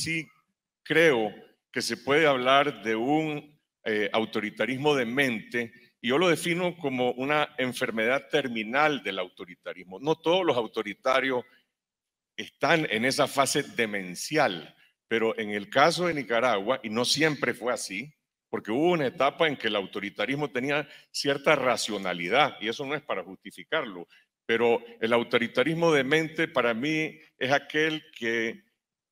sí creo que se puede hablar de un eh, autoritarismo de mente y yo lo defino como una enfermedad terminal del autoritarismo. No todos los autoritarios están en esa fase demencial, pero en el caso de Nicaragua, y no siempre fue así, porque hubo una etapa en que el autoritarismo tenía cierta racionalidad, y eso no es para justificarlo, pero el autoritarismo de mente para mí es aquel que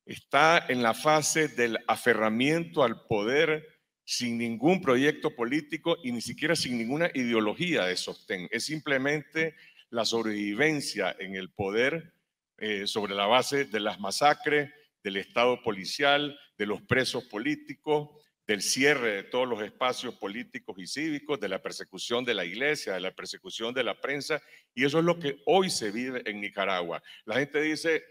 está en la fase del aferramiento al poder sin ningún proyecto político y ni siquiera sin ninguna ideología de sostén. Es simplemente la sobrevivencia en el poder eh, sobre la base de las masacres, del Estado policial, de los presos políticos, del cierre de todos los espacios políticos y cívicos, de la persecución de la iglesia, de la persecución de la prensa. Y eso es lo que hoy se vive en Nicaragua. La gente dice,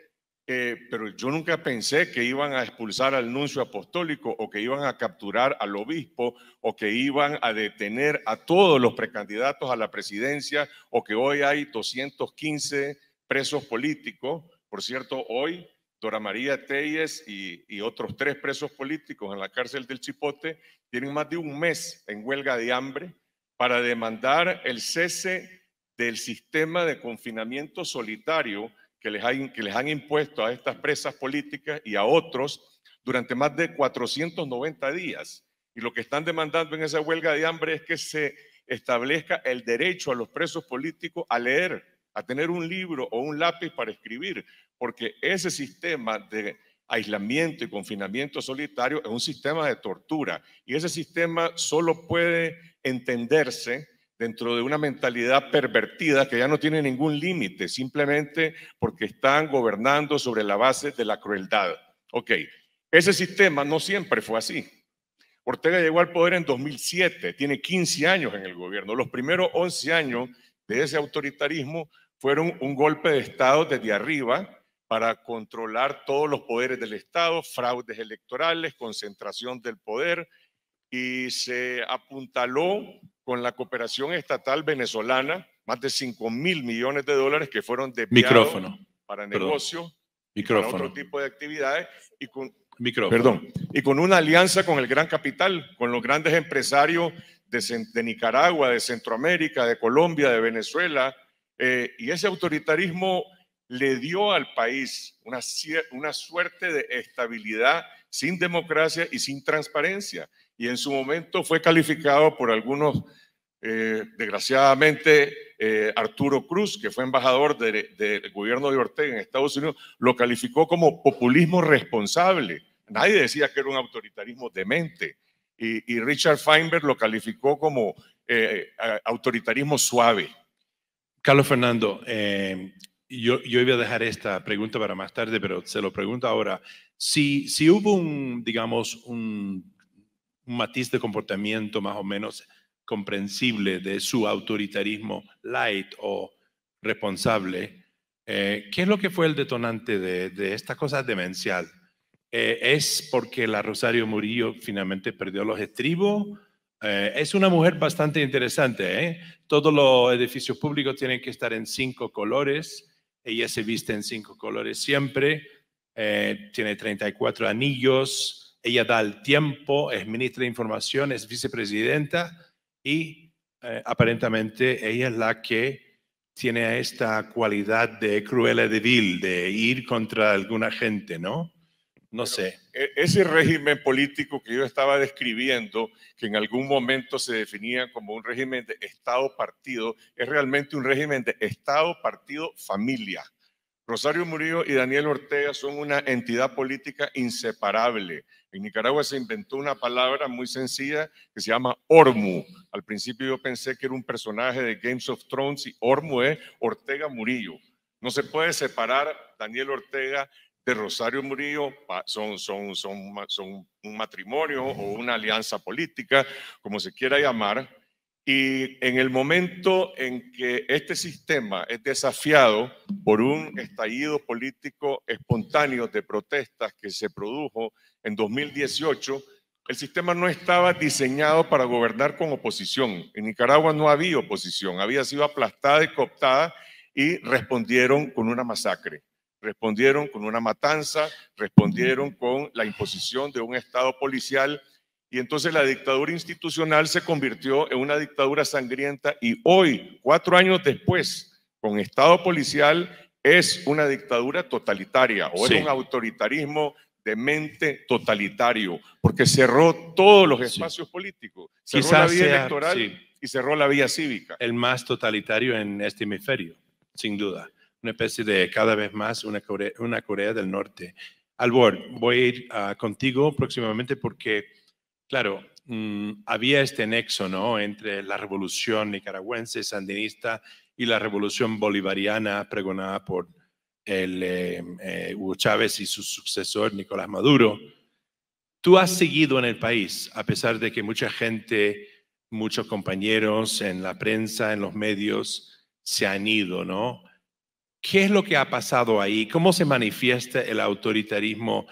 eh, pero yo nunca pensé que iban a expulsar al nuncio apostólico o que iban a capturar al obispo o que iban a detener a todos los precandidatos a la presidencia o que hoy hay 215 presos políticos. Por cierto, hoy Dora María Telles y otros tres presos políticos en la cárcel del Chipote tienen más de un mes en huelga de hambre para demandar el cese del sistema de confinamiento solitario que les, han, que les han impuesto a estas presas políticas y a otros durante más de 490 días. Y lo que están demandando en esa huelga de hambre es que se establezca el derecho a los presos políticos a leer, a tener un libro o un lápiz para escribir, porque ese sistema de aislamiento y confinamiento solitario es un sistema de tortura y ese sistema solo puede entenderse dentro de una mentalidad pervertida que ya no tiene ningún límite, simplemente porque están gobernando sobre la base de la crueldad. Ok, ese sistema no siempre fue así. Ortega llegó al poder en 2007, tiene 15 años en el gobierno. Los primeros 11 años de ese autoritarismo fueron un golpe de Estado desde arriba para controlar todos los poderes del Estado, fraudes electorales, concentración del poder, y se apuntaló con la cooperación estatal venezolana, más de 5 mil millones de dólares que fueron de Micrófono. para negocios, Micrófono. para otro tipo de actividades y con, Micrófono. Perdón, y con una alianza con el gran capital, con los grandes empresarios de, Nicaragua, de Centroamérica, de Colombia, de Venezuela, eh, y ese autoritarismo le dio al país una, una suerte de estabilidad sin democracia y sin transparencia y en su momento fue calificado por algunos, eh, desgraciadamente, eh, Arturo Cruz, que fue embajador del gobierno de Ortega en Estados Unidos, lo calificó como populismo responsable. Nadie decía que era un autoritarismo demente. Y, y Richard Feinberg lo calificó como eh, autoritarismo suave. Carlos Fernando, yo, yo, iba a dejar esta pregunta para más tarde, pero se lo pregunto ahora. Si, si hubo un, digamos, un un matiz de comportamiento más o menos comprensible de su autoritarismo light o responsable, eh, ¿qué es lo que fue el detonante de, esta cosa demencial? Eh, ¿Es porque la Rosario Murillo finalmente perdió los estribos? Eh, es una mujer bastante interesante. Todos los edificios públicos tienen que estar en cinco colores. Ella se viste en cinco colores siempre. tiene 34 anillos. Ella da el tiempo, es ministra de Información, es vicepresidenta y eh, aparentemente ella es la que tiene esta cualidad de cruel de vil, de ir contra alguna gente, ¿no? No sé. E, ese régimen político que yo estaba describiendo, que en algún momento se definía como un régimen de Estado-partido, es realmente un régimen de Estado-partido-familia. Rosario Murillo y Daniel Ortega son una entidad política inseparable. En Nicaragua se inventó una palabra muy sencilla que se llama Ormu. Al principio yo pensé que era un personaje de Games of Thrones y Ormu es Ortega Murillo. No se puede separar Daniel Ortega de Rosario Murillo son, son, son, son un matrimonio o una alianza política, como se quiera llamar, y en el momento en que este sistema es desafiado por un estallido político espontáneo de protestas que se produjo en 2018, el sistema no estaba diseñado para gobernar con oposición. En Nicaragua no había oposición, había sido aplastada y cooptada y respondieron con una masacre, respondieron con una matanza, respondieron con la imposición de un Estado policial y entonces la dictadura institucional se convirtió en una dictadura sangrienta y hoy, cuatro años después, con Estado policial, es una dictadura totalitaria o es un autoritarismo de mente totalitario, porque cerró todos los espacios políticos, cerró la vía electoral y cerró la vía cívica. El más totalitario en este hemisferio, sin duda. Una especie de cada vez más una Corea, una del Norte. Albor, voy a ir ah, contigo próximamente porque Claro, mm, había este nexo ¿no? entre la revolución nicaragüense sandinista y la revolución bolivariana pregonada por el, eh, eh, Hugo Chávez y su sucesor Nicolás Maduro. Tú has seguido en el país, a pesar de que mucha gente, muchos compañeros en la prensa, en los medios, se han ido, ¿no? ¿Qué es lo que ha pasado ahí? ¿Cómo se manifiesta el autoritarismo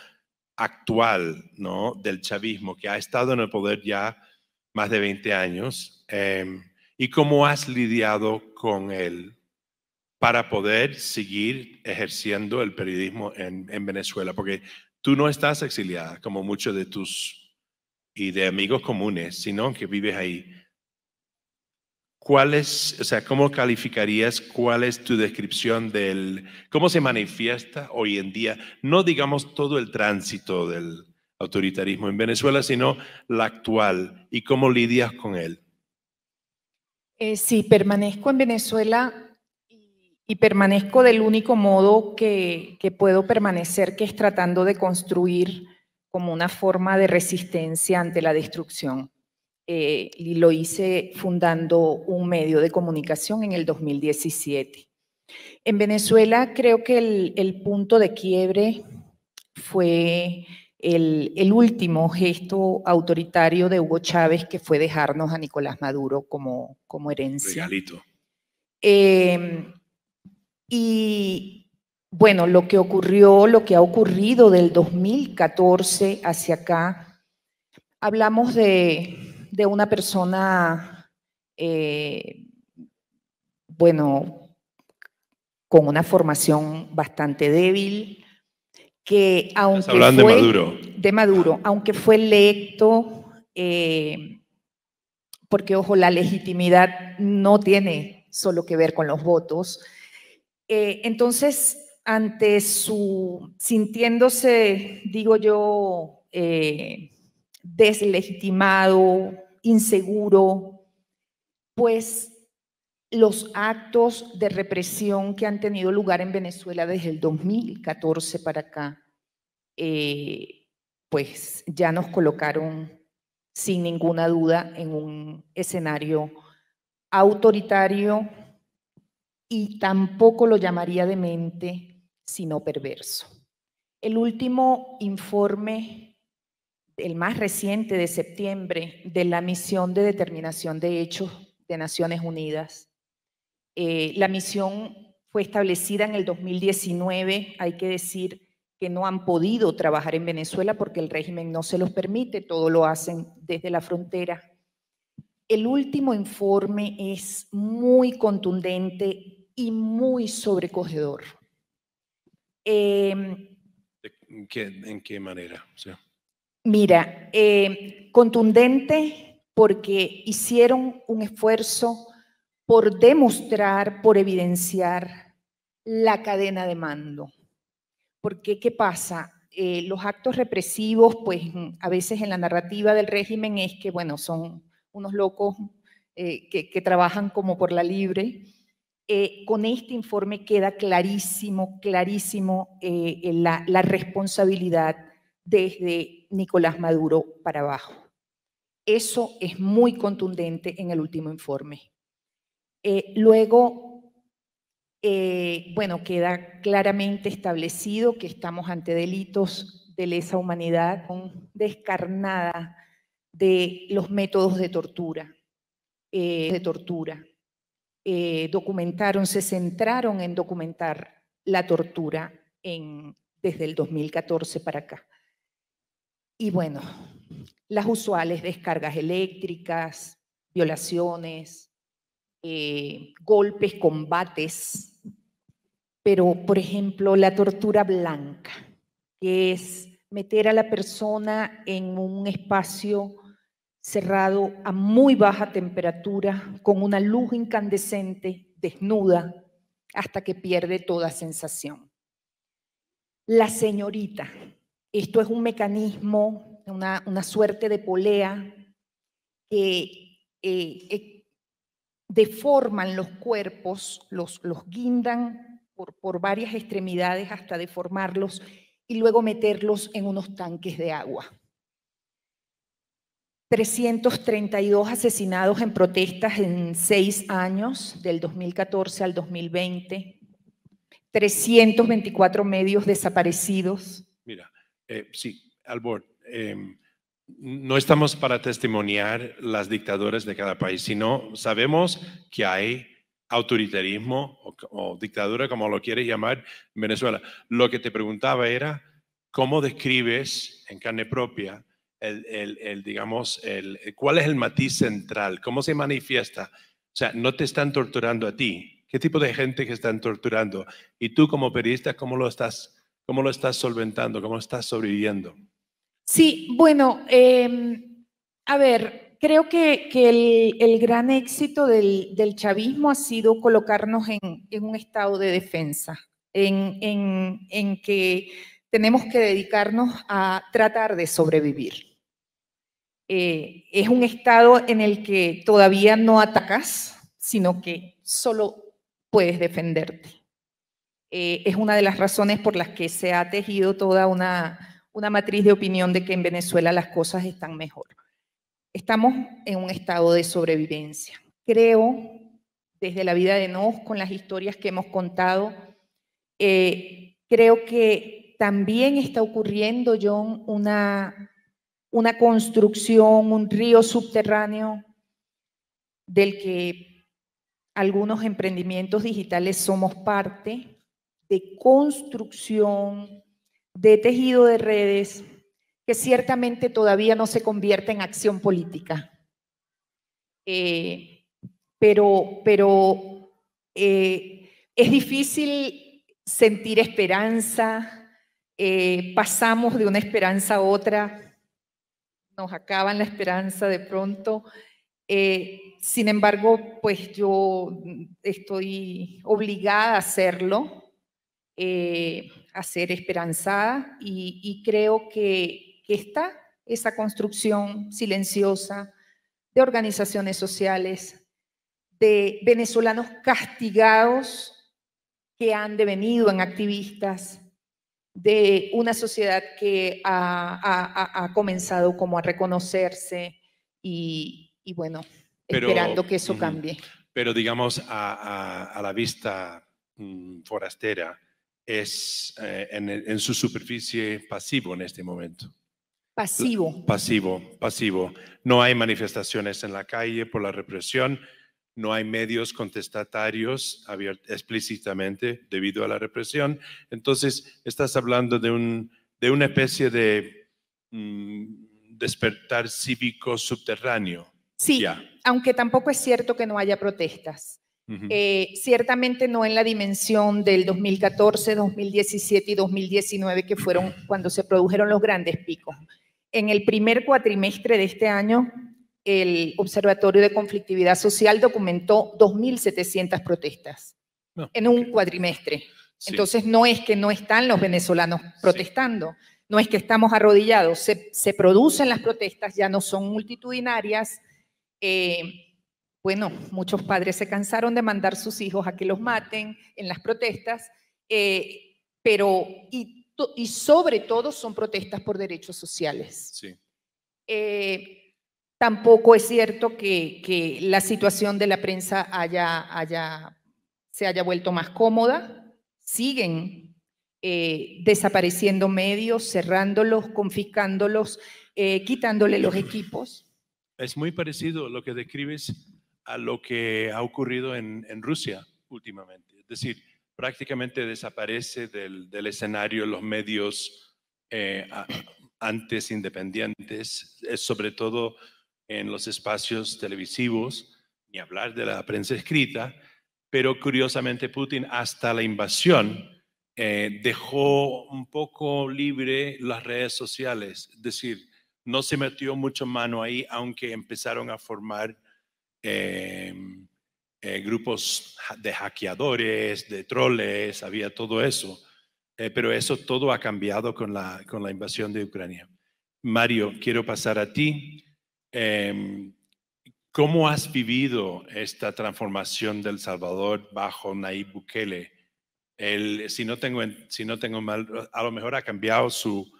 actual ¿no? del chavismo, que ha estado en el poder ya más de 20 años, em, y cómo has lidiado con él para poder seguir ejerciendo el periodismo en, en Venezuela, porque tú no estás exiliada como muchos de tus y de amigos comunes, sino que vives ahí. ¿Cuál es, o sea, cómo calificarías, cuál es tu descripción del, cómo se manifiesta hoy en día, no digamos todo el tránsito del autoritarismo en Venezuela, sino la actual y cómo lidias con él? Eh, sí, permanezco en Venezuela y, permanezco del único modo que puedo permanecer, que es tratando de construir como una forma de resistencia ante la destrucción eh, y lo hice fundando un medio de comunicación en el 2017. En Venezuela creo que el, punto de quiebre fue el, último gesto autoritario de Hugo Chávez, que fue dejarnos a Nicolás Maduro como, como herencia. Regalito. Em, y bueno, lo que ocurrió, lo que ha ocurrido del 2014 hacia acá, hablamos de de una persona, eh, bueno, con una formación bastante débil, que aunque fue de Maduro. de Maduro, aunque fue electo, eh, porque ojo, la legitimidad no tiene solo que ver con los votos. Eh, entonces, ante su sintiéndose, digo yo, deslegitimado, inseguro, pues los actos de represión que han tenido lugar en Venezuela desde el 2014 para acá, eh, pues ya nos colocaron sin ninguna duda en un escenario autoritario y tampoco lo llamaría demente, sino perverso. El último informe el más reciente de septiembre, de la misión de determinación de hechos de Naciones Unidas. Eh, la misión fue establecida en el 2019, hay que decir que no han podido trabajar en Venezuela porque el régimen no se los permite, todo lo hacen desde la frontera. El último informe es muy contundente y muy sobrecogedor. ¿En, em, qué, ¿En qué manera? Mira, eh, contundente porque hicieron un esfuerzo por demostrar, por evidenciar la cadena de mando. Porque, ¿qué pasa? Eh, los actos represivos, pues a veces en la narrativa del régimen es que, bueno, son unos locos eh, que, trabajan como por la libre. con este informe queda clarísimo, clarísimo la responsabilidad desde Nicolás Maduro para abajo. Eso es muy contundente en el último informe. Eh, luego, eh, bueno, queda claramente establecido que estamos ante delitos de lesa humanidad con descarnada de los métodos de tortura. Eh, de tortura. documentaron, se centraron en documentar la tortura en, desde el 2014 para acá. Y bueno, las usuales descargas eléctricas, violaciones, eh, golpes, combates, pero por ejemplo la tortura blanca, que es meter a la persona en un espacio cerrado a muy baja temperatura, con una luz incandescente, desnuda, hasta que pierde toda sensación. La señorita, esto es un mecanismo, una, suerte de polea que eh, eh, deforman los cuerpos, los, guindan por, por varias extremidades hasta deformarlos y luego meterlos en unos tanques de agua. 332 asesinados en protestas en seis años, del 2014 al 2020. 324 medios desaparecidos. Mira, eh, sí, Albor, em, no estamos para testimoniar las dictaduras de cada país, sino sabemos que hay autoritarismo o, dictadura, como lo quieres llamar, Venezuela. Lo que te preguntaba era, ¿cómo describes en carne propia, el, digamos, el, cuál es el matiz central? ¿Cómo se manifiesta? O sea, no te están torturando a ti. ¿Qué tipo de gente que están torturando? Y tú como periodista, ¿cómo lo estás ¿Cómo lo estás solventando? ¿Cómo estás sobreviviendo? Sí, bueno, em, a ver, creo que, el, gran éxito del, chavismo ha sido colocarnos en, un estado de defensa, en, que tenemos que dedicarnos a tratar de sobrevivir. Eh, es un estado en el que todavía no atacas, sino que solo puedes defenderte. Eh, es una de las razones por las que se ha tejido toda una, matriz de opinión de que en Venezuela las cosas están mejor. Estamos en un estado de sobrevivencia. Creo, desde la vida de Nos, con las historias que hemos contado, eh, creo que también está ocurriendo, John, una, una construcción, un río subterráneo del que algunos emprendimientos digitales somos parte de construcción, de tejido de redes, que ciertamente todavía no se convierte en acción política. Eh, pero pero eh, es difícil sentir esperanza, eh, pasamos de una esperanza a otra, nos acaban la esperanza de pronto. sin embargo, pues yo estoy obligada a hacerlo eh, a ser esperanzada y, creo que, está esa construcción silenciosa de organizaciones sociales, de venezolanos castigados que han devenido en activistas, de una sociedad que ha, comenzado como a reconocerse y, bueno, esperando que eso cambie. Pero digamos, a, a la vista mm, forastera, es eh, en, su superficie pasivo en este momento. Pasivo. Pasivo, pasivo. No hay manifestaciones en la calle por la represión, no hay medios contestatarios explícitamente debido a la represión. Entonces, estás hablando de, un, de una especie de mm, despertar cívico subterráneo. Sí, aunque tampoco es cierto que no haya protestas. Eh, ciertamente no en la dimensión del 2014, 2017 y 2019, que fueron cuando se produjeron los grandes picos. En el primer cuatrimestre de este año, el Observatorio de Conflictividad Social documentó 2.700 protestas en un cuatrimestre. Entonces, no es que no están los venezolanos protestando, no es que estamos arrodillados, se, producen las protestas, ya no son multitudinarias. Eh, bueno, muchos padres se cansaron de mandar sus hijos a que los maten en las protestas, eh, pero y, sobre todo son protestas por derechos sociales. Eh, tampoco es cierto que, la situación de la prensa haya, se haya vuelto más cómoda. Siguen eh, desapareciendo medios, cerrándolos, confiscándolos, quitándole los equipos. Es muy parecido a lo que describes a lo que ha ocurrido en, en Rusia últimamente. Es decir, prácticamente desaparece del, del escenario los medios eh, antes independientes, eh, sobre todo en los espacios televisivos, ni hablar de la prensa escrita, pero curiosamente Putin hasta la invasión eh, dejó un poco libre las redes sociales, es decir, no se metió mucho mano ahí, aunque empezaron a formar Em, eh, grupos de hackeadores, de troles, había todo eso. Eh, pero eso todo ha cambiado con la, con la invasión de Ucrania. Mario, quiero pasar a ti. Em, ¿Cómo has vivido esta transformación del Salvador bajo Nayib Bukele? El, si, no tengo, si no tengo mal, a lo mejor ha cambiado su,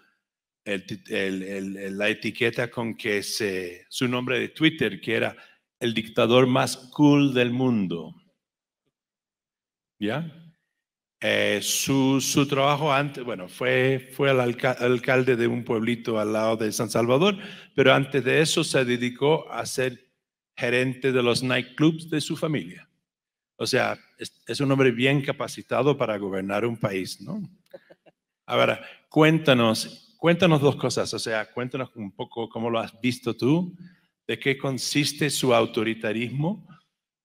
la etiqueta con que se, su nombre de Twitter, que era el dictador más cool del mundo. ¿Ya? Eh, su, trabajo antes, bueno, fue, fue el alcalde de un pueblito al lado de San Salvador, pero antes de eso se dedicó a ser gerente de los nightclubs de su familia. O sea, es, un hombre bien capacitado para gobernar un país, ¿no? Ahora, cuéntanos, cuéntanos dos cosas, o sea, cuéntanos un poco cómo lo has visto tú de qué consiste su autoritarismo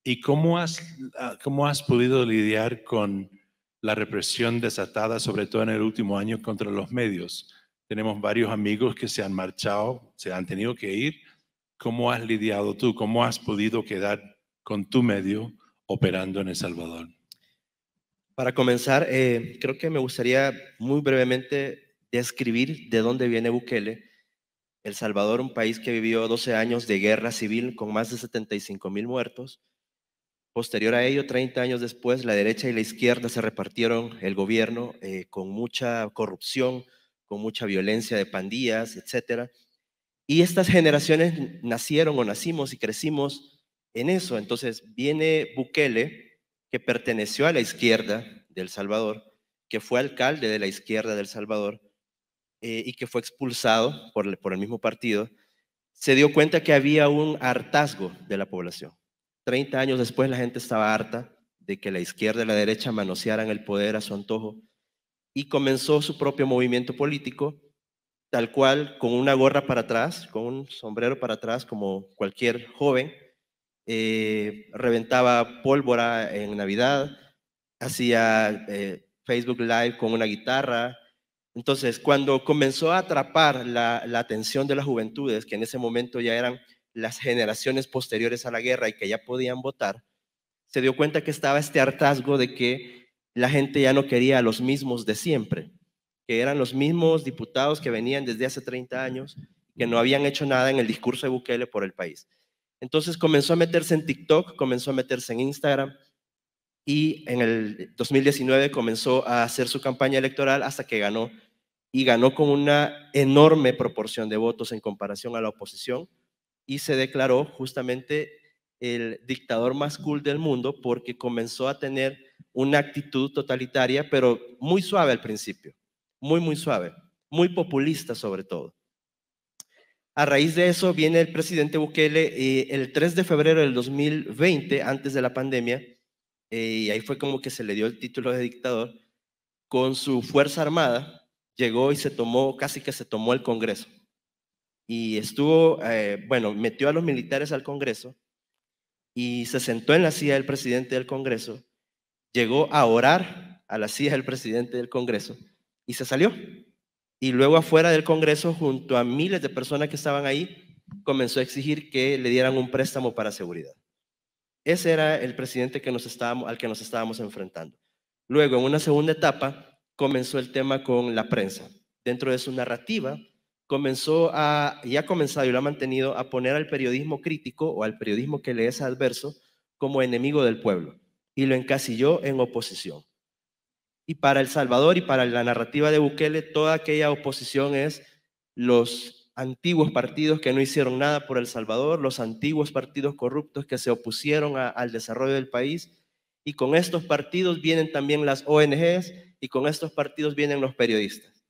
y cómo has, ah, cómo has podido lidiar con la represión desatada, sobre todo en el último año, contra los medios. Tenemos varios amigos que se han marchado, se han tenido que ir. ¿Cómo has lidiado tú? ¿Cómo has podido quedar con tu medio operando en El Salvador? Para comenzar, eh, creo que me gustaría muy brevemente describir de dónde viene Bukele el Salvador, un país que vivió 12 años de guerra civil con más de 75 mil muertos. Posterior a ello, 30 años después, la derecha y la izquierda se repartieron el gobierno eh, con mucha corrupción, con mucha violencia de pandillas, etc. Y estas generaciones nacieron o nacimos y crecimos en eso. Entonces viene Bukele, que perteneció a la izquierda del Salvador, que fue alcalde de la izquierda del Salvador, eh, y que fue expulsado por, el mismo partido, se dio cuenta que había un hartazgo de la población. Treinta años después la gente estaba harta de que la izquierda y la derecha manosearan el poder a su antojo y comenzó su propio movimiento político, tal cual, con una gorra para atrás, con un sombrero para atrás, como cualquier joven, eh, reventaba pólvora en Navidad, hacía eh, Facebook Live con una guitarra, entonces, cuando comenzó a atrapar la, atención de las juventudes, que en ese momento ya eran las generaciones posteriores a la guerra y que ya podían votar, se dio cuenta que estaba este hartazgo de que la gente ya no quería a los mismos de siempre, que eran los mismos diputados que venían desde hace 30 años, que no habían hecho nada en el discurso de Bukele por el país. Entonces comenzó a meterse en TikTok, comenzó a meterse en Instagram, y en el 2019 comenzó a hacer su campaña electoral hasta que ganó y ganó con una enorme proporción de votos en comparación a la oposición y se declaró justamente el dictador más cool del mundo porque comenzó a tener una actitud totalitaria, pero muy suave al principio, muy, muy suave, muy populista sobre todo. A raíz de eso viene el presidente Bukele eh, el 3 de febrero del 2020, antes de la pandemia, y ahí fue como que se le dio el título de dictador, con su Fuerza Armada llegó y se tomó, casi que se tomó el Congreso. Y estuvo, eh, bueno, metió a los militares al Congreso y se sentó en la silla del presidente del Congreso, llegó a orar a la silla del presidente del Congreso y se salió. Y luego afuera del Congreso, junto a miles de personas que estaban ahí, comenzó a exigir que le dieran un préstamo para seguridad. Ese era el presidente al que nos estábamos enfrentando. Luego, en una segunda etapa, comenzó el tema con la prensa. Dentro de su narrativa, comenzó a, y ha comenzado y lo ha mantenido, a poner al periodismo crítico o al periodismo que le es adverso como enemigo del pueblo y lo encasilló en oposición. Y para El Salvador y para la narrativa de Bukele, toda aquella oposición es los antiguos partidos que no hicieron nada por El Salvador, los antiguos partidos corruptos que se opusieron al desarrollo del país. Y con estos partidos vienen también las ONGs y con estos partidos vienen los periodistas.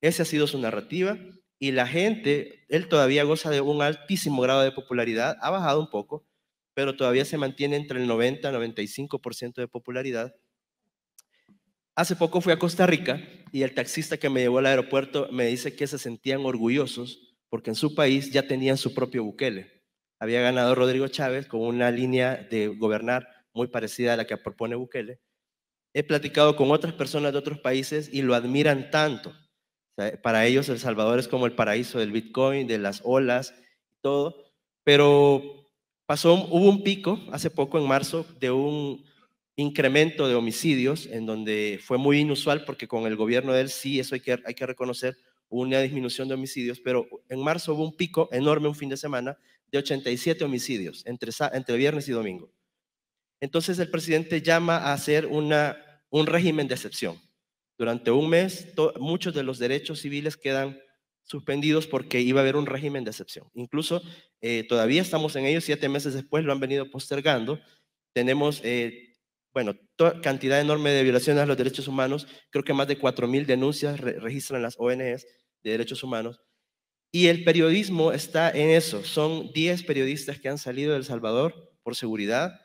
Esa ha sido su narrativa y la gente, él todavía goza de un altísimo grado de popularidad, ha bajado un poco, pero todavía se mantiene entre el 90 y 95% de popularidad. Hace poco fui a Costa Rica y el taxista que me llevó al aeropuerto me dice que se sentían orgullosos porque en su país ya tenían su propio Bukele. Había ganado Rodrigo Chávez con una línea de gobernar muy parecida a la que propone Bukele. He platicado con otras personas de otros países y lo admiran tanto. para ellos El Salvador es como el paraíso del Bitcoin, de las olas, todo. Pero pasó, hubo un pico hace poco, en marzo, de un incremento de homicidios, en donde fue muy inusual porque con el gobierno de él sí, eso hay que reconocer, una disminución de homicidios, pero en marzo hubo un pico enorme, un fin de semana, de 87 homicidios entre, entre viernes y domingo. Entonces el presidente llama a hacer una, un régimen de excepción. Durante un mes muchos de los derechos civiles quedan suspendidos porque iba a haber un régimen de excepción. Incluso eh, todavía estamos en ello, siete meses después lo han venido postergando. Tenemos, eh, bueno, cantidad enorme de violaciones a los derechos humanos, creo que más de 4.000 denuncias registran las ONGs de Derechos Humanos. Y el periodismo está en eso. Son 10 periodistas que han salido del El Salvador por seguridad.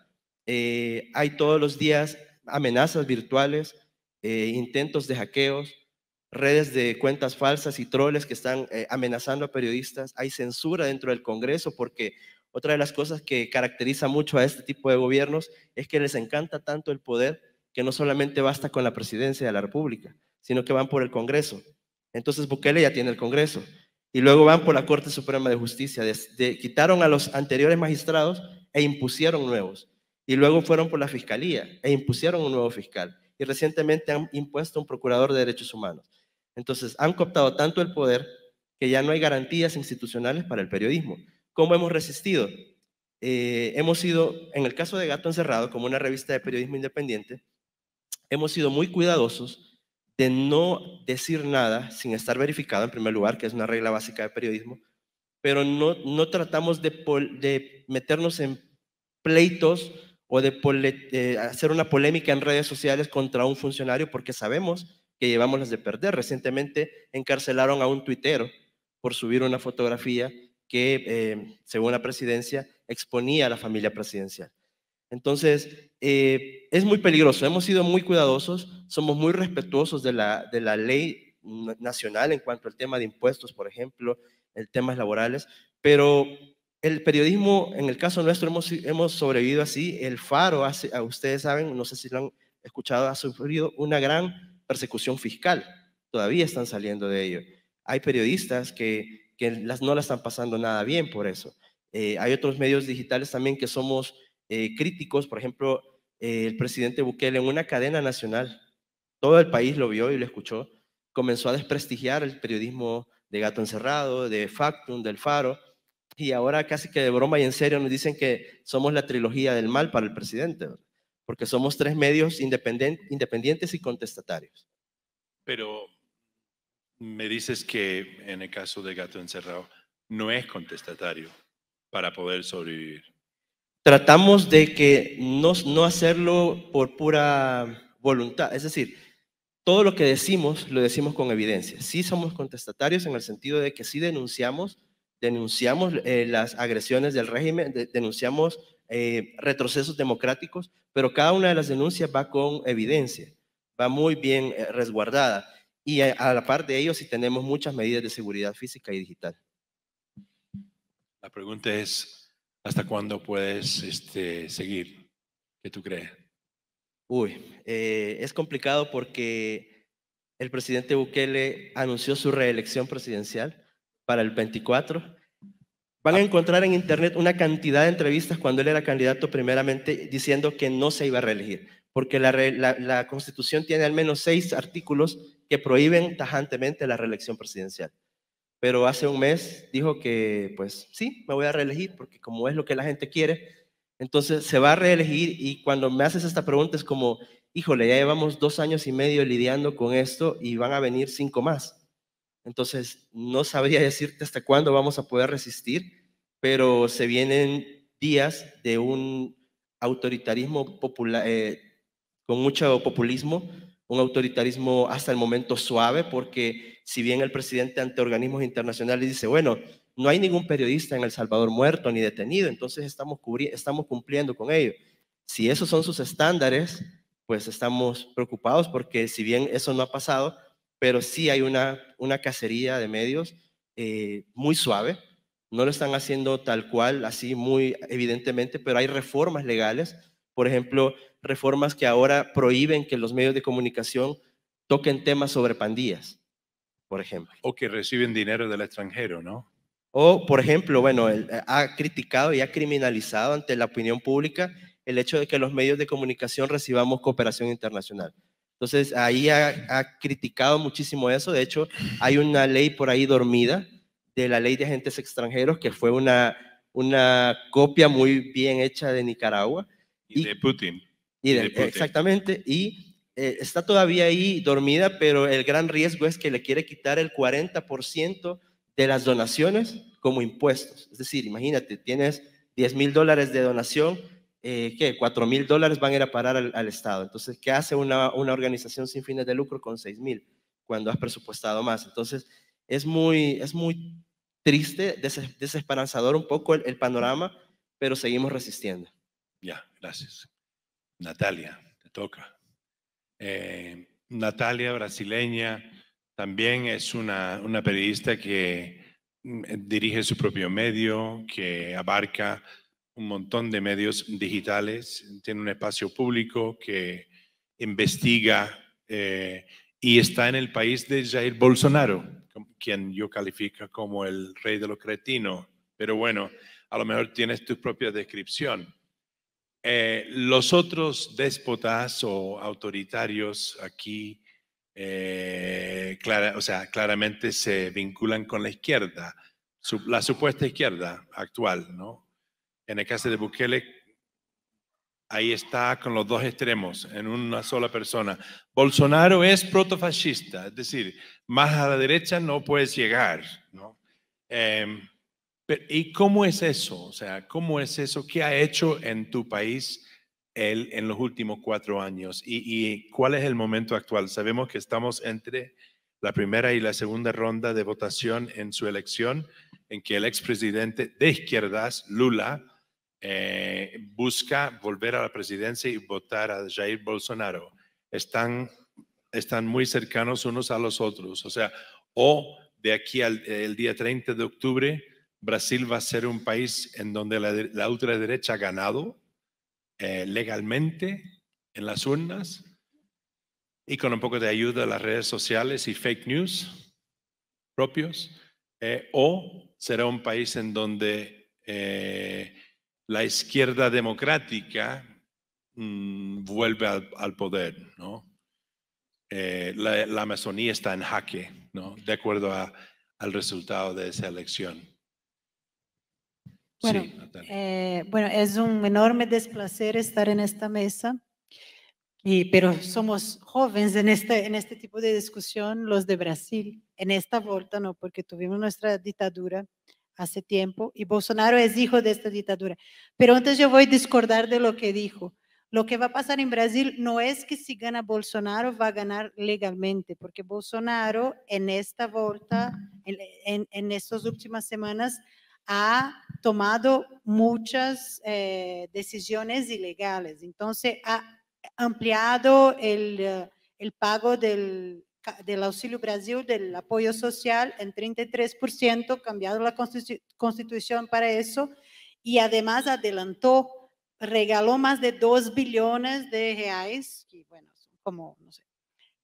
Eh, hay todos los días amenazas virtuales, eh, intentos de hackeos, redes de cuentas falsas y troles que están eh, amenazando a periodistas. Hay censura dentro del Congreso porque otra de las cosas que caracteriza mucho a este tipo de gobiernos es que les encanta tanto el poder que no solamente basta con la presidencia de la República, sino que van por el Congreso. Entonces Bukele ya tiene el Congreso. Y luego van por la Corte Suprema de Justicia. quitaron a los anteriores magistrados e impusieron nuevos. Y luego fueron por la Fiscalía e impusieron un nuevo fiscal. Y recientemente han impuesto un procurador de derechos humanos. Entonces han cooptado tanto el poder que ya no hay garantías institucionales para el periodismo. ¿Cómo hemos resistido? Eh, hemos sido, en el caso de Gato Encerrado, como una revista de periodismo independiente, hemos sido muy cuidadosos de no decir nada sin estar verificado, en primer lugar, que es una regla básica de periodismo, pero no, no tratamos de, meternos en pleitos o de, hacer una polémica en redes sociales contra un funcionario porque sabemos que llevamos las de perder. Recientemente encarcelaron a un tuitero por subir una fotografía que, eh, según la presidencia, exponía a la familia presidencial. Entonces, eh, es muy peligroso. Hemos sido muy cuidadosos, somos muy respetuosos de la, de la ley nacional en cuanto al tema de impuestos, por ejemplo, el temas laborales, pero el periodismo, en el caso nuestro, hemos, hemos sobrevivido así. El Faro, a ah, ustedes saben, no sé si lo han escuchado, ha sufrido una gran persecución fiscal. Todavía están saliendo de ello. Hay periodistas que, que las, no la están pasando nada bien por eso. Eh, hay otros medios digitales también que somos eh, críticos, por ejemplo, eh, el presidente Bukele en una cadena nacional, todo el país lo vio y lo escuchó, comenzó a desprestigiar el periodismo de Gato Encerrado, de Factum, del Faro, y ahora casi que de broma y en serio nos dicen que somos la trilogía del mal para el presidente, porque somos tres medios independientes y contestatarios. Pero me dices que en el caso de Gato Encerrado no es contestatario para poder sobrevivir tratamos de que no, no hacerlo por pura voluntad. Es decir, todo lo que decimos lo decimos con evidencia. Sí somos contestatarios en el sentido de que sí denunciamos, denunciamos eh, las agresiones del régimen, denunciamos eh, retrocesos democráticos, pero cada una de las denuncias va con evidencia, va muy bien eh, resguardada. Y a, a, la par de ello, sí tenemos muchas medidas de seguridad física y digital. La pregunta es, ¿Hasta cuándo puedes este, seguir? ¿Qué tú crees? Uy, eh, es complicado porque el presidente Bukele anunció su reelección presidencial para el 24. Van a ah. encontrar en internet una cantidad de entrevistas cuando él era candidato primeramente diciendo que no se iba a reelegir, porque la, la constitución tiene al menos seis artículos que prohíben tajantemente la reelección presidencial pero hace un mes dijo que, pues sí, me voy a reelegir porque como es lo que la gente quiere, entonces se va a reelegir y cuando me haces esta pregunta es como, híjole, ya llevamos dos años y medio lidiando con esto y van a venir cinco más. Entonces, no sabría decirte hasta cuándo vamos a poder resistir, pero se vienen días de un autoritarismo popular, eh, con mucho populismo, un autoritarismo hasta el momento suave, porque si bien el presidente ante organismos internacionales dice, bueno, no hay ningún periodista en El Salvador muerto ni detenido, entonces estamos, estamos cumpliendo con ello. Si esos son sus estándares, pues estamos preocupados porque si bien eso no ha pasado, pero sí hay una, una cacería de medios eh, muy suave, no lo están haciendo tal cual, así muy evidentemente, pero hay reformas legales por ejemplo, reformas que ahora prohíben que los medios de comunicación toquen temas sobre pandillas, por ejemplo. O que reciben dinero del extranjero, ¿no? O, por ejemplo, bueno, ha criticado y ha criminalizado ante la opinión pública el hecho de que los medios de comunicación recibamos cooperación internacional. Entonces, ahí ha, ha, criticado muchísimo eso. De hecho, hay una ley por ahí dormida de la ley de agentes extranjeros, que fue una, una copia muy bien hecha de Nicaragua, de Putin. Exactamente, y eh, está todavía ahí dormida, pero el gran riesgo es que le quiere quitar el 40% de las donaciones como impuestos. Es decir, imagínate, tienes 10 mil dólares de donación, eh, ¿qué? 4 mil dólares van a ir a parar al, Estado. Entonces, ¿qué hace una, una, organización sin fines de lucro con 6 mil cuando has presupuestado más? Entonces, es muy, es muy triste, desesperanzador un poco el panorama, pero seguimos resistiendo. Ya, gracias. Natalia, te toca. Eh, Natalia, brasileña, también es una, periodista que mm, eh, dirige su propio medio, que abarca un montón de medios digitales, tiene un espacio público que investiga eh, y está en el país de Jair Bolsonaro, quien yo califico como el rey de los cretinos. Pero bueno, a lo mejor tienes tu propia descripción. Eh, los otros déspotas o autoritarios aquí, eh, o sea, claramente se vinculan con la izquierda, la supuesta izquierda actual, ¿no? En el caso de Bukele, ahí está con los dos extremos, en una sola persona. Bolsonaro es protofascista, es decir, más a la derecha no puedes llegar, ¿no? Em, ¿Y cómo es eso? O sea, ¿cómo es eso? ¿Qué ha hecho en tu país en los últimos cuatro años? ¿Y, cuál es el momento actual? Sabemos que estamos entre la primera y la segunda ronda de votación en su elección, en que el expresidente de izquierdas, Lula, eh, busca volver a la presidencia y votar a Jair Bolsonaro. Están, están muy cercanos unos a los otros. O sea, o de aquí al día 30 de octubre Brasil va a ser un país en donde la, ultraderecha ha ganado eh, legalmente en las urnas y con un poco de ayuda de las redes sociales y fake news propios, eh, o será un país en donde eh, la izquierda democrática mm, vuelve al, poder, la, Amazonía está en jaque, ¿no? De acuerdo al resultado de esa elección. Bueno, eh, bueno, es un enorme desplacer estar en esta mesa, y, pero somos jóvenes en este, en este tipo de discusión, los de Brasil, en esta vuelta no, porque tuvimos nuestra dictadura hace tiempo y Bolsonaro es hijo de esta dictadura. Pero antes yo voy a discordar de lo que dijo. Lo que va a pasar en Brasil no es que si gana Bolsonaro va a ganar legalmente, porque Bolsonaro en esta vuelta, en, en, en estas últimas semanas, ha tomado muchas eh, decisiones ilegales. Entonces, ha ampliado el, eh, el pago del, del, Auxilio Brasil, del apoyo social, en 33%, cambiado la constitución para eso, y además adelantó, regaló más de 2 billones de reais, que bueno, como, no sé.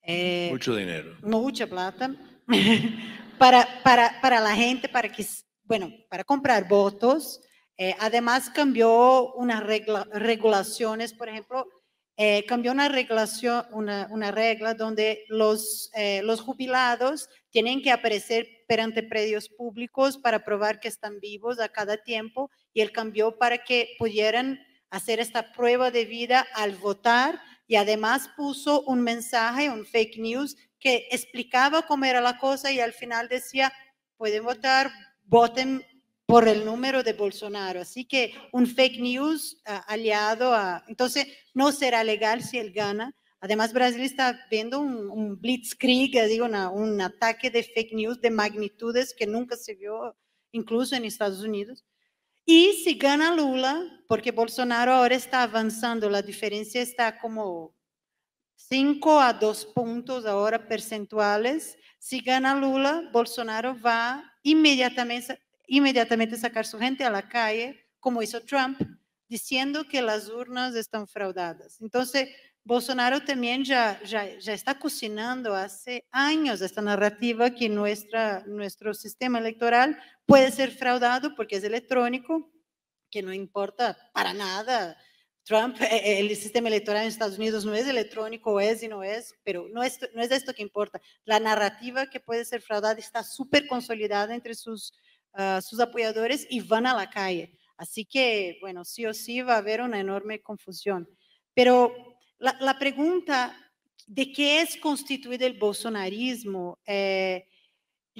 Eh, Mucho dinero. Mucha plata. para, para, para la gente, para que bueno, para comprar votos. Eh, además cambió unas regla, regulaciones, por ejemplo, eh, cambió una, regulación, una, regla donde los, eh, los jubilados tienen que aparecer perante predios públicos para probar que están vivos a cada tiempo y él cambió para que pudieran hacer esta prueba de vida al votar y además puso un mensaje, un fake news que explicaba cómo era la cosa y al final decía, pueden votar, voten por el número de Bolsonaro. Así que un fake news ah, aliado a... Entonces, no será legal si él gana. Además, Brasil está viendo un, blitzkrieg, eh, digo, un ataque de fake news de magnitudes que nunca se vio, incluso en Estados Unidos. Y si gana Lula, porque Bolsonaro ahora está avanzando, la diferencia está como 5 a 2 puntos ahora percentuales. Si gana Lula, Bolsonaro va inmediatamente, inmediatamente sacar su gente a la calle, como hizo Trump, diciendo que las urnas están fraudadas. Entonces, Bolsonaro también ya, ya, está cocinando hace años esta narrativa que nuestra, nuestro sistema electoral puede ser fraudado porque es electrónico, que no importa para nada Trump, eh, el sistema electoral en Estados Unidos no es electrónico, es y no es, pero no es, no es esto que importa. La narrativa que puede ser fraudada está súper consolidada entre sus, ah, sus apoyadores y van a la calle. Así que, bueno, sí o sí va a haber una enorme confusión. Pero la, la pregunta de qué es constituido el bolsonarismo, eh,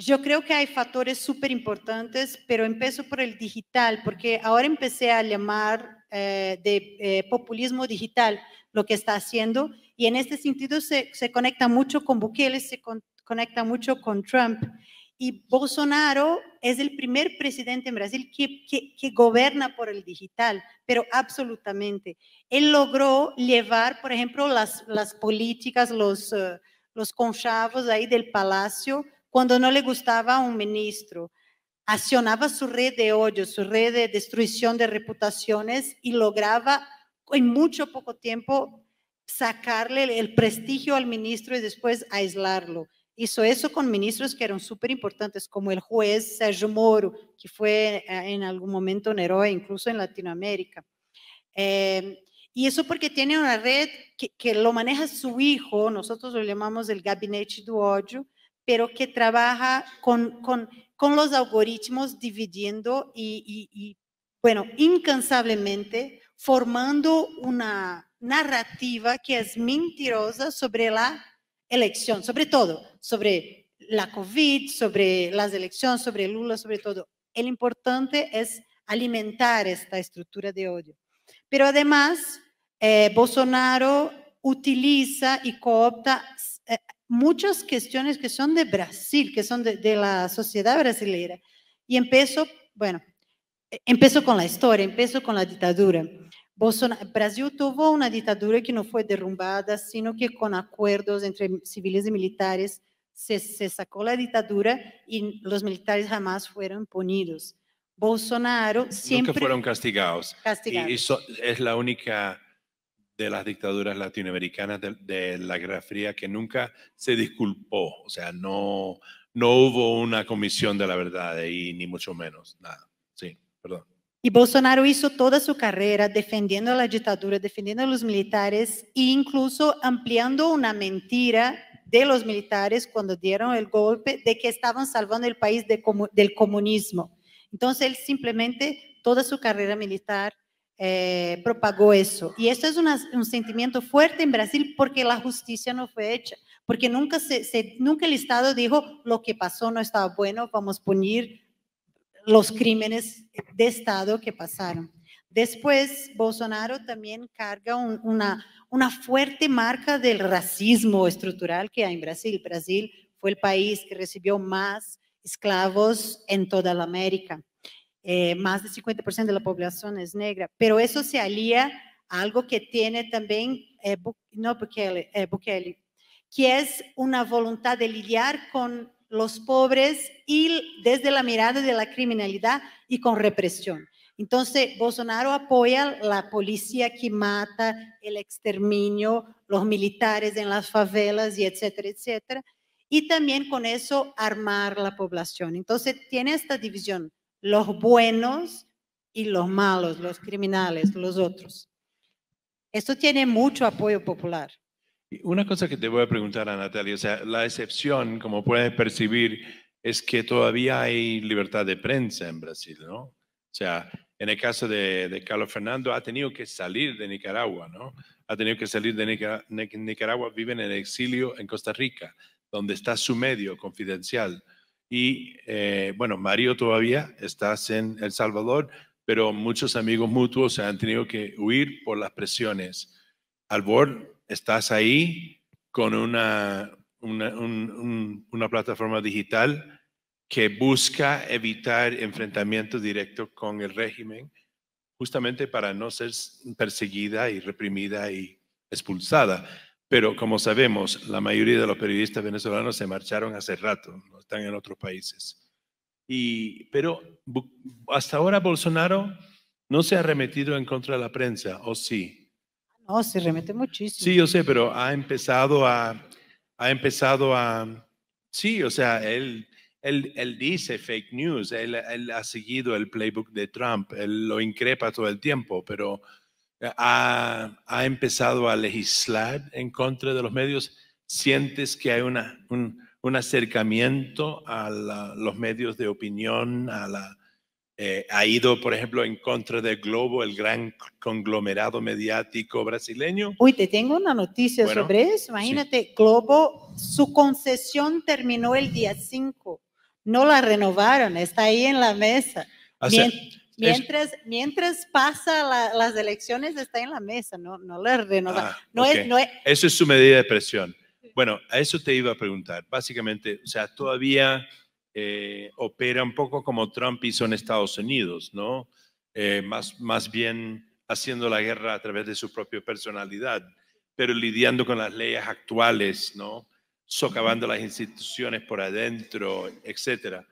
yo creo que hay factores súper importantes, pero empiezo por el digital, porque ahora empecé a llamar eh, de eh, populismo digital lo que está haciendo y en este sentido se, se conecta mucho con Bukele, se conecta mucho con Trump. Y Bolsonaro es el primer presidente en Brasil que, que, gobierna por el digital, pero absolutamente. Él logró llevar, por ejemplo, las, las políticas, los, eh, los conchavos ahí del palacio cuando no le gustaba a un ministro, accionaba su red de odio, su red de destrucción de reputaciones y lograba en mucho poco tiempo sacarle el prestigio al ministro y después aislarlo. Hizo eso con ministros que eran súper importantes, como el juez Sergio Moro, que fue eh, en algún momento un héroe incluso en Latinoamérica. Eh, y eso porque tiene una red que, que, lo maneja su hijo, nosotros lo llamamos el gabinete do odio, pero que trabaja con, con, con los algoritmos dividiendo y, bueno, incansablemente formando una narrativa que es mentirosa sobre la elección, sobre todo, sobre la COVID, sobre las elecciones, sobre Lula, sobre todo. El importante es alimentar esta estructura de odio. Pero además, eh, Bolsonaro utiliza y coopta eh, muchas cuestiones que son de Brasil, que son de, la sociedad brasileira. Y empezó, bueno, empezó con la historia, empezó con la dictadura. Bolsonaro, Brasil tuvo una dictadura que no fue derrumbada, sino que con acuerdos entre civiles y militares se, sacó la dictadura y los militares jamás fueron punidos. Bolsonaro siempre... Nunca fueron castigados. castigados. Y, eso es la única de las dictaduras latinoamericanas de, la Guerra Fría que nunca se disculpó, o sea, no, no hubo una comisión de la verdad ahí, ni mucho menos, nada. Sí, perdón. y Bolsonaro hizo toda su carrera defendiendo a la dictadura, defendiendo a los militares e incluso ampliando una mentira de los militares cuando dieron el golpe de que estaban salvando el país del comunismo. Entonces él simplemente toda su carrera militar eh, propagó eso. Y esto es un sentimiento fuerte en Brasil porque la justicia no fue hecha, porque nunca, el Estado dijo lo que pasó no estaba bueno, vamos a punir los crímenes de Estado que pasaron. Después, Bolsonaro también carga una, una fuerte marca del racismo estructural que hay en Brasil. Brasil fue el país que recibió más esclavos en toda la América. Eh, más del 50% de la población es negra, pero eso se alía a algo que tiene también eh, no, Bukele, eh, Bukele, que es una voluntad de lidiar con los pobres y desde la mirada de la criminalidad y con represión. Entonces, Bolsonaro apoya la policía que mata, el exterminio, los militares en las favelas y etcétera, etcétera. Y también con eso armar la población. Entonces, tiene esta división los buenos y los malos, los criminales, los otros. Esto tiene mucho apoyo popular. Una cosa que te voy a preguntar a Natalia, o sea, la excepción, como puedes percibir, es que todavía hay libertad de prensa en Brasil, ¿no? O sea, en el caso de, Carlos Fernando, ha tenido que salir de Nicaragua, ¿no? Ha tenido que salir de Nicaragua, viven en exilio en Costa Rica, donde está su medio confidencial. Y eh, bueno, Mario todavía estás en El Salvador, pero muchos amigos mutuos se han tenido que huir por las presiones. Albor, estás ahí con una, una, una plataforma digital que busca evitar enfrentamientos directos con el régimen, justamente para no ser perseguida y reprimida y expulsada. Pero como sabemos, la mayoría de los periodistas venezolanos se marcharon hace rato, no están en otros países. Y, pero hasta ahora Bolsonaro no se ha remetido en contra de la prensa, ¿o sí? No, se remete muchísimo. Sí, yo sé, pero ha empezado a, ha empezado a, sí, o sea, él, él, él dice fake news, él, él, ha seguido el playbook de Trump, él lo increpa todo el tiempo, pero ha, empezado a legislar en contra de los medios? ¿Sientes que hay una, un, acercamiento a los medios de opinión? A la, eh, ¿Ha ido, por ejemplo, en contra de Globo, el gran conglomerado mediático brasileño? Uy, te tengo una noticia sobre eso. Imagínate, Globo, su concesión terminó el día 5. No la renovaron, está ahí en la mesa. Bien. Mientras, pasan mientras pasa las elecciones, está en la mesa, no, no arde. Ah, no Eso es su medida de presión. Bueno, a eso te iba a preguntar. Básicamente, o sea, todavía eh, opera un poco como Trump hizo en Estados Unidos, ¿no? Eh, más, más bien haciendo la guerra a través de su propia personalidad, pero lidiando con las leyes actuales, ¿no? Socavando las instituciones por adentro, etcétera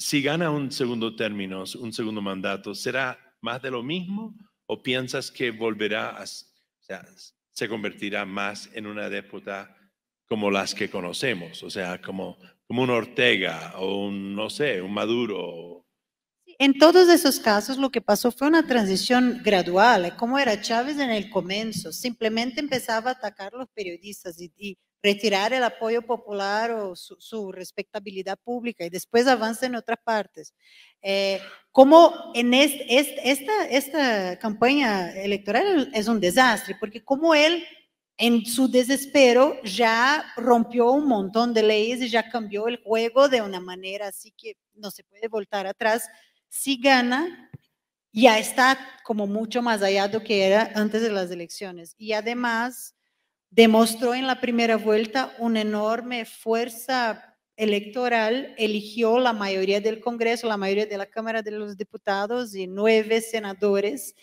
si gana un segundo término, un segundo mandato, ¿será más de lo mismo o piensas que volverá a, o sea, se convertirá más en una députa como las que conocemos, o sea, como, como un Ortega o un, no sé, un Maduro? En todos esos casos lo que pasó fue una transición gradual, como era Chávez en el comienzo, simplemente empezaba a atacar a los periodistas y retirar el apoyo popular o su, respectabilidad pública y después avanza en otras partes. Eh, como en esta, esta campaña electoral es un desastre, porque como él en su desespero ya rompió un montón de leyes y ya cambió el juego de una manera así que no se puede voltar atrás, si gana ya está como mucho más allá de lo que era antes de las elecciones. Y además demostró en la primera vuelta una enorme fuerza electoral, eligió la mayoría del Congreso, la mayoría de la Cámara de los Diputados y nueve senadores,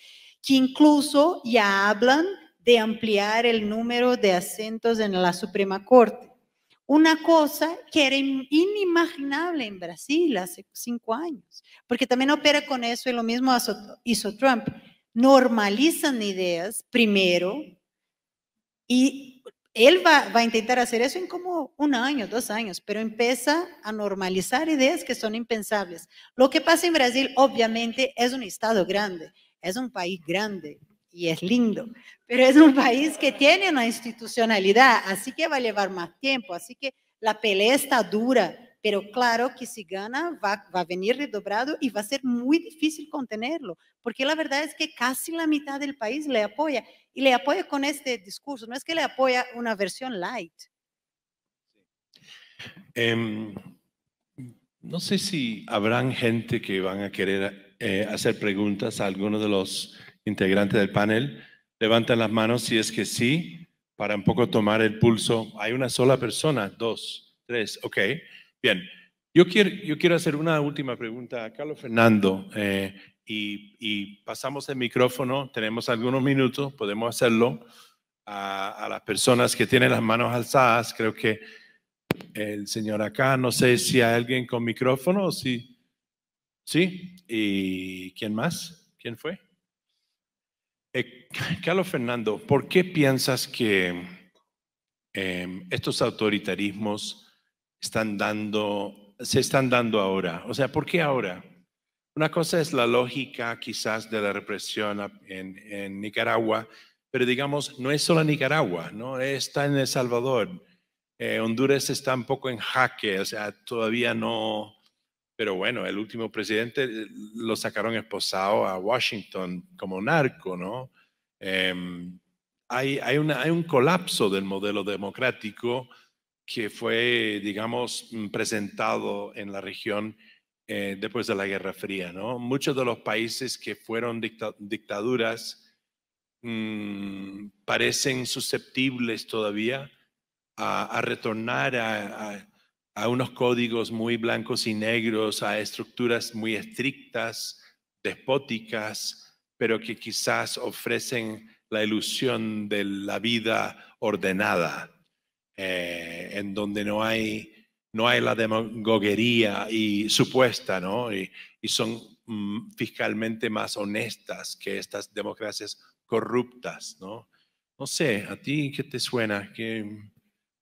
que incluso ya hablan de ampliar el número de asientos en la Suprema Corte. Una cosa que era inimaginable en Brasil hace cinco años, porque también opera con eso y lo mismo hizo Trump. Normalizan ideas primero y él va, a intentar hacer eso en como un año, dos años, pero empieza a normalizar ideas que son impensables. Lo que pasa en Brasil, obviamente, es un estado grande, es un país grande y es lindo, pero es un país que tiene una institucionalidad, así que va a llevar más tiempo, así que la pelea está dura pero claro que si gana va, a venir redobrado y va a ser muy difícil contenerlo, porque la verdad es que casi la mitad del país le apoya y le apoya con este discurso, no es que le apoya una versión light. Em, no sé si habrán gente que van a querer eh, hacer preguntas a alguno de los integrantes del panel. Levanten las manos si es que sí, para un poco tomar el pulso. Hay una sola persona, dos, tres, ok. Bien, yo quiero, yo quiero hacer una última pregunta a Carlos Fernando eh, y, pasamos el micrófono, tenemos algunos minutos, podemos hacerlo a, las personas que tienen las manos alzadas. Creo que el señor acá, no sé si hay alguien con micrófono o si... ¿Sí? ¿Y quién más? ¿Quién fue? Eh, Carlos Fernando, ¿por qué piensas que em, estos autoritarismos están dando, se están dando ahora. O sea, ¿por qué ahora? Una cosa es la lógica quizás de la represión en, Nicaragua, pero digamos, no es solo Nicaragua, ¿no? Está en El Salvador. Eh, Honduras está un poco en jaque, o sea, todavía no, pero bueno, el último presidente eh, lo sacaron esposado a Washington como narco, ¿no? Em, hay, hay, una, hay, un colapso del modelo democrático que fue, digamos, mm, presentado en la región eh, después de la Guerra Fría. ¿no? Muchos de los países que fueron dictaduras mm, parecen susceptibles todavía a, retornar a, unos códigos muy blancos y negros, a estructuras muy estrictas, despóticas, pero que quizás ofrecen la ilusión de la vida ordenada eh, en donde no hay, no hay la demagoguería y supuesta, ¿no? Y, son mm, fiscalmente más honestas que estas democracias corruptas, ¿no? No sé, ¿a ti qué te suena? ¿Qué,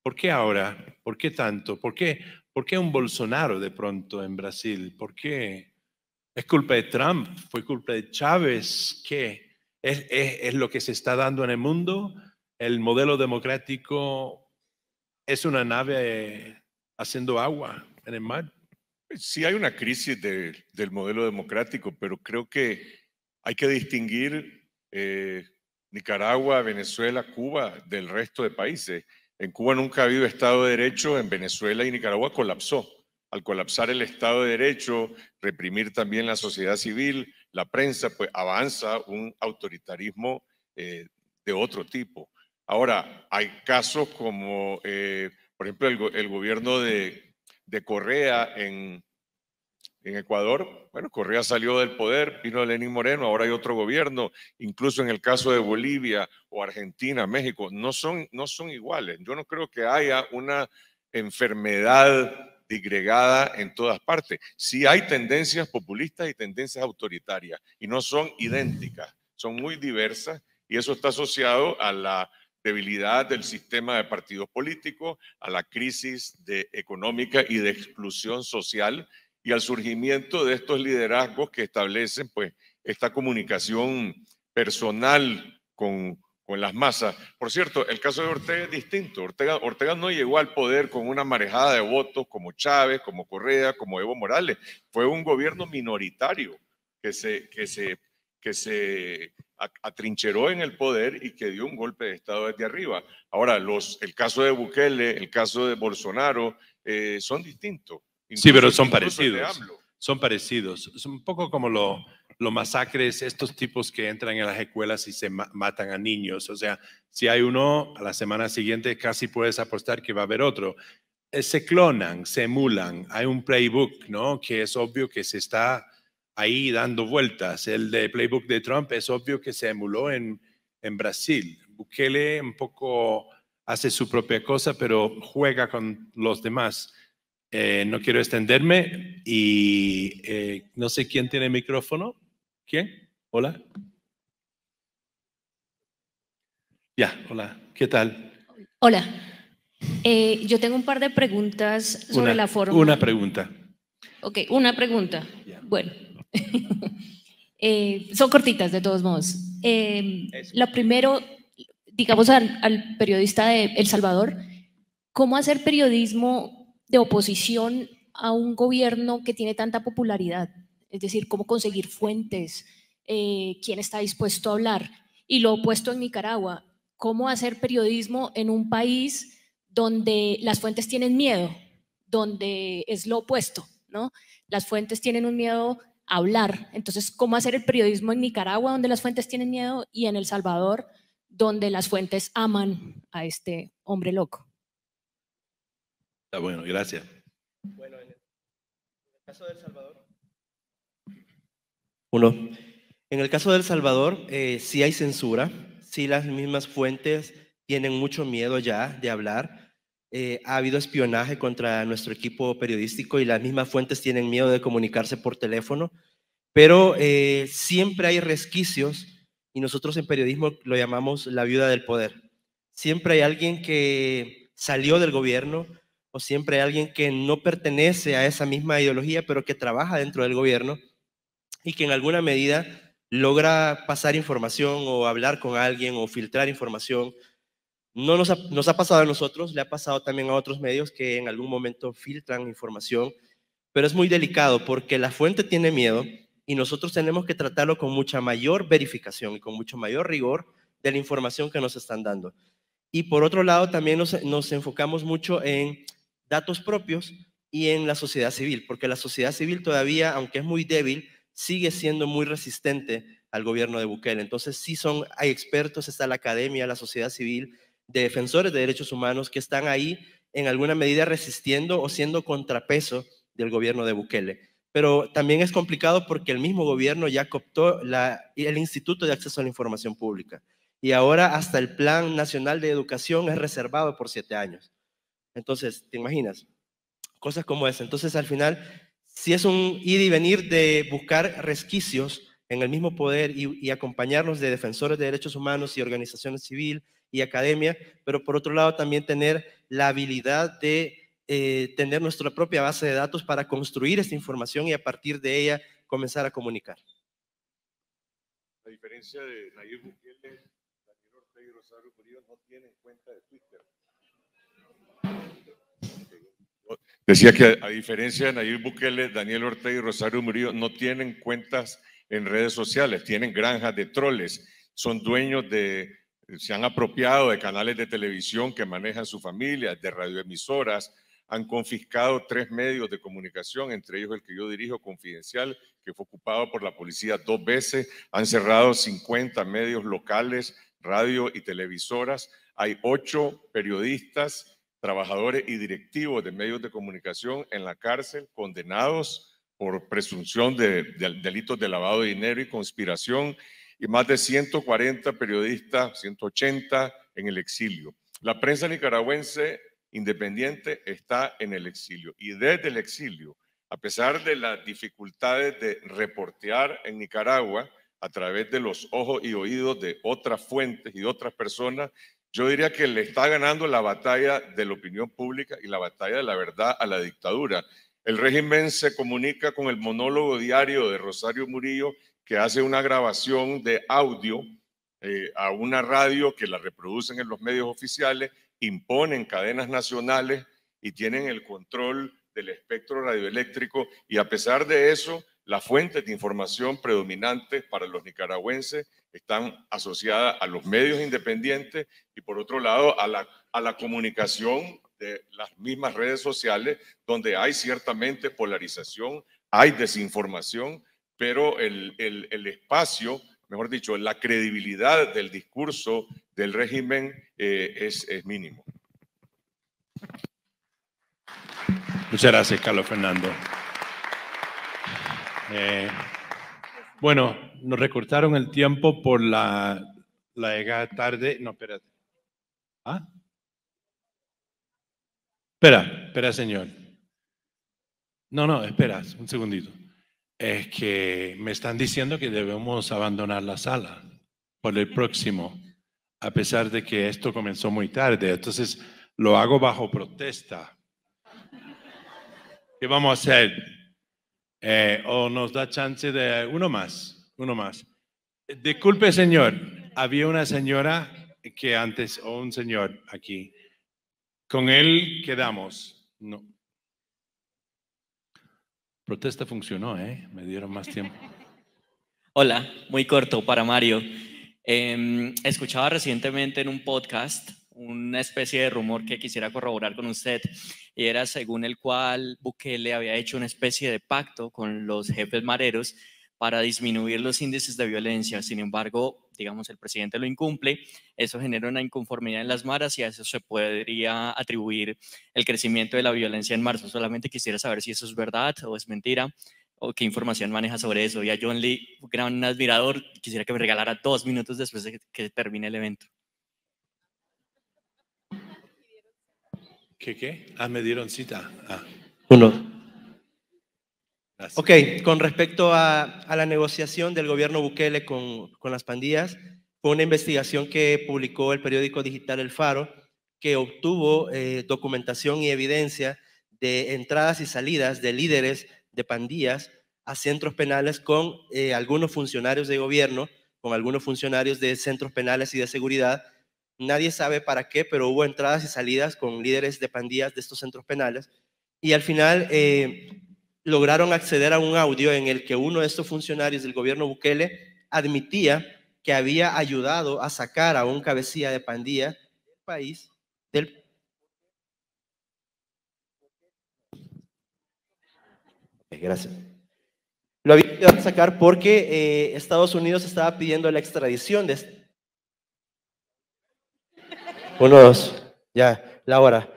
¿Por qué ahora? ¿Por qué tanto? ¿Por qué, ¿Por qué un Bolsonaro de pronto en Brasil? ¿Por qué? ¿Es culpa de Trump? ¿Fue culpa de Chávez? ¿Qué? ¿Es, es, es lo que se está dando en el mundo? ¿El modelo democrático es una nave eh, haciendo agua en el mar. Sí hay una crisis del modelo democrático, pero creo que hay que distinguir eh, Nicaragua, Venezuela, Cuba del resto de países. En Cuba nunca ha habido Estado de Derecho, en Venezuela y Nicaragua colapsó. Al colapsar el Estado de Derecho, reprimir también la sociedad civil, la prensa, pues avanza un autoritarismo eh, de otro tipo. Ahora, hay casos como, eh, por ejemplo, el, gobierno de, Correa en, Ecuador. Bueno, Correa salió del poder, vino Lenín Moreno, ahora hay otro gobierno. Incluso en el caso de Bolivia o Argentina, México, no son, no son iguales. Yo no creo que haya una enfermedad digregada en todas partes. Sí hay tendencias populistas y tendencias autoritarias, y no son idénticas, son muy diversas, y eso está asociado a la debilidad del sistema de partidos políticos, a la crisis de económica y de exclusión social y al surgimiento de estos liderazgos que establecen pues esta comunicación personal con, con las masas. Por cierto, el caso de Ortega es distinto. Ortega, Ortega no llegó al poder con una marejada de votos como Chávez, como Correa, como Evo Morales. Fue un gobierno minoritario que se, que se, que se atrincheró en el poder y que dio un golpe de Estado desde arriba. Ahora, los, el caso de Bukele, el caso de Bolsonaro, eh, son distintos. sí, pero son parecidos. Son parecidos. Es un poco como los masacres, estos tipos que entran en las escuelas y se matan a niños. O sea, si hay uno, a la semana siguiente casi puedes apostar que va a haber otro. Eh, se clonan, se emulan. Hay un playbook, ¿no? Que es obvio que se está ahí dando vueltas. El de playbook de Trump es obvio que se emuló en, en Brasil. Bukele un poco hace su propia cosa, pero juega con los demás. Eh, no quiero extenderme y eh, no sé quién tiene micrófono. ¿Quién? Hola. Ya, hola. ¿Qué tal? Hola. Eh, yo tengo un par de preguntas sobre la forma. Una pregunta. Ok, una pregunta. Bueno, Eh, son cortitas, de todos modos. Eh, lo primero, digamos al, periodista de El Salvador, ¿cómo hacer periodismo de oposición a un gobierno que tiene tanta popularidad? Es decir, ¿cómo conseguir fuentes? Eh, ¿Quién está dispuesto a hablar? Y lo opuesto en Nicaragua, ¿cómo hacer periodismo en un país donde las fuentes tienen miedo, donde es lo opuesto, ¿no? Las fuentes tienen un miedo hablar. Entonces, ¿cómo hacer el periodismo en Nicaragua, donde las fuentes tienen miedo, y en El Salvador, donde las fuentes aman a este hombre loco? Está ah, bueno, gracias. Bueno, en el caso de El Salvador. Uno. En el caso de El Salvador, eh, sí hay censura, sí las mismas fuentes tienen mucho miedo ya de hablar eh, ha habido espionaje contra nuestro equipo periodístico y las mismas fuentes tienen miedo de comunicarse por teléfono, pero eh, siempre hay resquicios y nosotros en periodismo lo llamamos la viuda del poder. Siempre hay alguien que salió del gobierno o siempre hay alguien que no pertenece a esa misma ideología, pero que trabaja dentro del gobierno y que en alguna medida logra pasar información o hablar con alguien o filtrar información no nos ha, pasado a nosotros, le ha pasado también a otros medios que en algún momento filtran información, pero es muy delicado porque la fuente tiene miedo y nosotros tenemos que tratarlo con mucha mayor verificación y con mucho mayor rigor de la información que nos están dando. Y por otro lado, también nos, enfocamos mucho en datos propios y en la sociedad civil, porque la sociedad civil todavía, aunque es muy débil, sigue siendo muy resistente al gobierno de Bukele. Entonces, sí son, hay expertos, está la academia, la sociedad civil, de defensores de derechos humanos que están ahí en alguna medida resistiendo o siendo contrapeso del gobierno de Bukele. Pero también es complicado porque el mismo gobierno ya cooptó el Instituto de Acceso a la Información Pública y ahora hasta el Plan Nacional de Educación es reservado por siete años. Entonces, ¿te imaginas? Cosas como esa. Entonces, al final, si es un ir y venir de buscar resquicios en el mismo poder y, y acompañarnos de defensores de derechos humanos y organizaciones civiles y academia, pero por otro lado también tener la habilidad de eh, tener nuestra propia base de datos para construir esta información y a partir de ella comenzar a comunicar. La diferencia de Nayib Bukele, Daniel Ortega y Rosario Murillo no tienen cuenta de Twitter. Decía que a diferencia de Nayib Bukele, Daniel Ortega y Rosario Murillo no tienen cuentas en redes sociales, tienen granjas de troles, son dueños de se han apropiado de canales de televisión que manejan su familia, de radioemisoras, han confiscado tres medios de comunicación, entre ellos el que yo dirijo, Confidencial, que fue ocupado por la policía dos veces, han cerrado 50 medios locales, radio y televisoras, hay ocho periodistas, trabajadores y directivos de medios de comunicación en la cárcel, condenados por presunción de, de delitos de lavado de dinero y conspiración y más de 140 periodistas, 180 en el exilio. La prensa nicaragüense independiente está en el exilio y desde el exilio, a pesar de las dificultades de reportear en Nicaragua a través de los ojos y oídos de otras fuentes y de otras personas, yo diría que le está ganando la batalla de la opinión pública y la batalla de la verdad a la dictadura. El régimen se comunica con el monólogo diario de Rosario Murillo que hace una grabación de audio eh, a una radio que la reproducen en los medios oficiales, imponen cadenas nacionales y tienen el control del espectro radioeléctrico y a pesar de eso, las fuentes de información predominantes para los nicaragüenses están asociadas a los medios independientes y por otro lado a la, a la comunicación de las mismas redes sociales donde hay ciertamente polarización, hay desinformación pero el, el, espacio, mejor dicho, la credibilidad del discurso del régimen eh, es, mínimo. Muchas gracias, Carlos Fernando. Eh, bueno, nos recortaron el tiempo por la, la llegada tarde. No, espérate. ¿Ah? Espera, espera, señor. No, no, espera, un segundito es que me están diciendo que debemos abandonar la sala por el próximo, a pesar de que esto comenzó muy tarde. Entonces lo hago bajo protesta. ¿Qué vamos a hacer? Eh, ¿O nos da chance de uno más? Uno más. Disculpe, señor. Había una señora que antes, o un señor aquí. Con él quedamos. No. Protesta funcionó, ¿eh? Me dieron más tiempo. Hola, muy corto para Mario. Em, escuchaba recientemente en un podcast una especie de rumor que quisiera corroborar con usted, y era según el cual Bukele había hecho una especie de pacto con los jefes mareros para disminuir los índices de violencia. Sin embargo, digamos, el presidente lo incumple, eso genera una inconformidad en las maras y a eso se podría atribuir el crecimiento de la violencia en marzo. Solamente quisiera saber si eso es verdad o es mentira o qué información maneja sobre eso. Y a John Lee, gran admirador, quisiera que me regalara dos minutos después de que termine el evento. ¿Qué qué? Ah, me dieron cita. Ah. Uno. Ok, con respecto a, la negociación del gobierno Bukele con, con las pandillas, fue una investigación que publicó el periódico digital El Faro, que obtuvo eh, documentación y evidencia de entradas y salidas de líderes de pandillas a centros penales con eh, algunos funcionarios de gobierno, con algunos funcionarios de centros penales y de seguridad. Nadie sabe para qué, pero hubo entradas y salidas con líderes de pandillas de estos centros penales. Y al final, eh, lograron acceder a un audio en el que uno de estos funcionarios del gobierno Bukele admitía que había ayudado a sacar a un cabecilla de pandilla del país, del Gracias. Lo había ayudado a sacar porque eh, Estados Unidos estaba pidiendo la extradición de... Uno, dos, ya, la hora.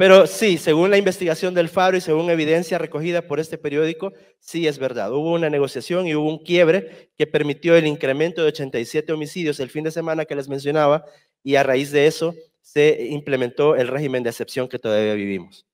Pero sí, según la investigación del Faro y según evidencia recogida por este periódico, sí es verdad. Hubo una negociación y hubo un quiebre que permitió el incremento de 87 homicidios el fin de semana que les mencionaba y a raíz de eso se implementó el régimen de excepción que todavía vivimos.